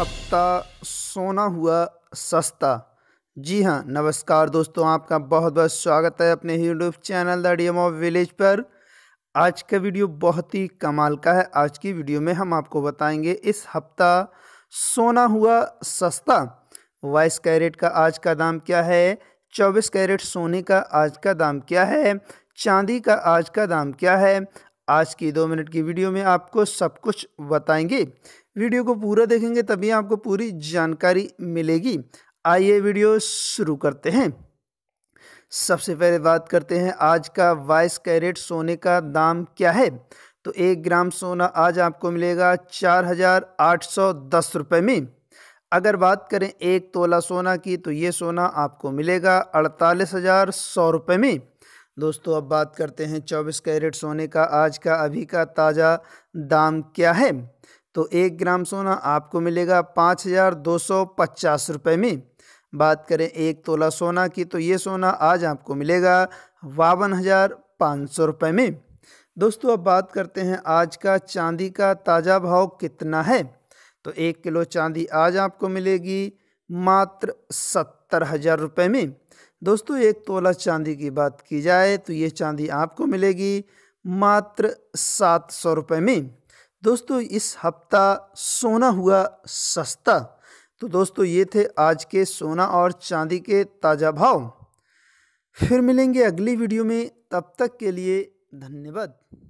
हफ्ता सोना हुआ सस्ता जी हाँ नमस्कार दोस्तों आपका बहुत बहुत स्वागत है अपने YouTube channel the DM of village पर आज का वीडियो बहुत ही कमाल का है आज की वीडियो में हम आपको बताएंगे इस हफ्ता सोना हुआ सस्ता वाइस कैरेट का आज का दाम क्या है चौबीस कैरेट सोने का आज का दाम क्या है चांदी का आज का दाम क्या है आज की दो मिनट की वीडियो में आपको सब कुछ बताएंगे वीडियो को पूरा देखेंगे तभी आपको पूरी जानकारी मिलेगी आइए वीडियो शुरू करते हैं सबसे पहले बात करते हैं आज का बाईस कैरेट सोने का दाम क्या है तो एक ग्राम सोना आज आपको मिलेगा चार हजार आठ सौ दस रुपये में अगर बात करें एक तोला सोना की तो ये सोना आपको मिलेगा अड़तालीस हज़ार सौ रुपये में दोस्तों अब बात करते हैं चौबीस कैरेट सोने का आज का अभी का ताज़ा दाम क्या है तो एक ग्राम सोना आपको मिलेगा पाँच हज़ार दो सौ पचास रुपये में बात करें एक तोला सोना की तो ये सोना आज आपको मिलेगा बावन हज़ार पाँच सौ रुपये में दोस्तों अब बात करते हैं आज का चांदी का ताज़ा भाव कितना है तो एक किलो चांदी आज आपको मिलेगी मात्र सत्तर हज़ार रुपये में दोस्तों एक तोला चांदी की बात की जाए तो ये चांदी आपको मिलेगी मात्र सात सौ रुपये में दोस्तों इस हफ्ता सोना हुआ सस्ता तो दोस्तों ये थे आज के सोना और चांदी के ताज़ा भाव फिर मिलेंगे अगली वीडियो में तब तक के लिए धन्यवाद